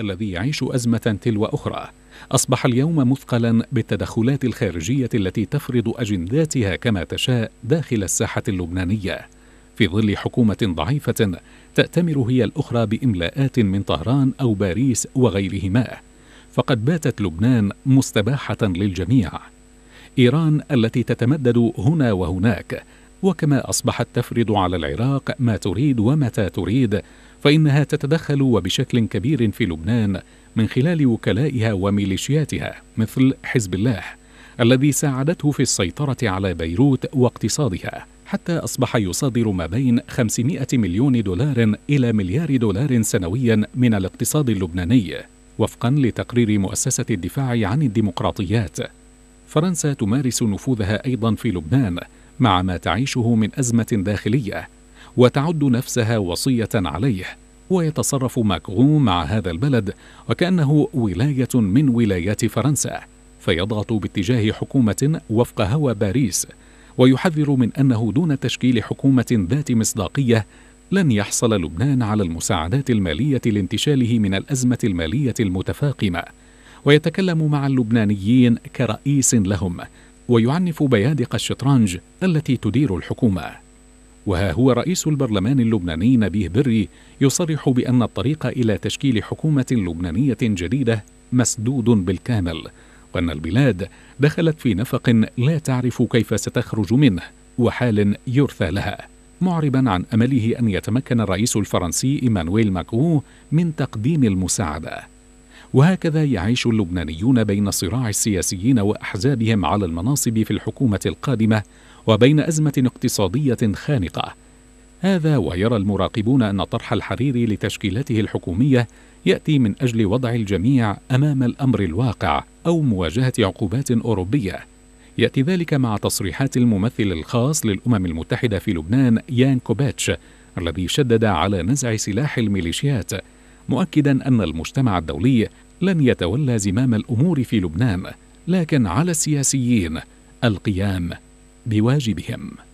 الذي يعيش أزمة تلو أخرى أصبح اليوم مثقلا بالتدخلات الخارجية التي تفرض أجنداتها كما تشاء داخل الساحة اللبنانية في ظل حكومة ضعيفة تأتمر هي الأخرى بإملاءات من طهران أو باريس وغيرهما فقد باتت لبنان مستباحة للجميع إيران التي تتمدد هنا وهناك وكما أصبحت تفرض على العراق ما تريد ومتى تريد فإنها تتدخل وبشكل كبير في لبنان من خلال وكلائها وميليشياتها مثل حزب الله الذي ساعدته في السيطرة على بيروت واقتصادها حتى أصبح يصادر ما بين 500 مليون دولار إلى مليار دولار سنويا من الاقتصاد اللبناني وفقا لتقرير مؤسسة الدفاع عن الديمقراطيات فرنسا تمارس نفوذها أيضا في لبنان مع ما تعيشه من أزمة داخلية وتعد نفسها وصية عليه ويتصرف ماكرون مع هذا البلد وكأنه ولاية من ولايات فرنسا فيضغط باتجاه حكومة وفق هوى باريس ويحذر من أنه دون تشكيل حكومة ذات مصداقية لن يحصل لبنان على المساعدات المالية لانتشاله من الأزمة المالية المتفاقمة ويتكلم مع اللبنانيين كرئيس لهم ويعنف بيادق الشطرنج التي تدير الحكومه وها هو رئيس البرلمان اللبناني نبيه بري يصرح بأن الطريق إلى تشكيل حكومة لبنانية جديدة مسدود بالكامل وأن البلاد دخلت في نفق لا تعرف كيف ستخرج منه وحال يرثى لها معربا عن أمله أن يتمكن الرئيس الفرنسي إيمانويل ماكو من تقديم المساعدة وهكذا يعيش اللبنانيون بين صراع السياسيين وأحزابهم على المناصب في الحكومة القادمة وبين أزمة اقتصادية خانقة هذا ويرى المراقبون أن طرح الحريري لتشكيلته الحكومية يأتي من أجل وضع الجميع أمام الأمر الواقع أو مواجهة عقوبات أوروبية يأتي ذلك مع تصريحات الممثل الخاص للأمم المتحدة في لبنان يان كوباتش الذي شدد على نزع سلاح الميليشيات مؤكدا أن المجتمع الدولي لن يتولى زمام الأمور في لبنان لكن على السياسيين القيام بواجبهم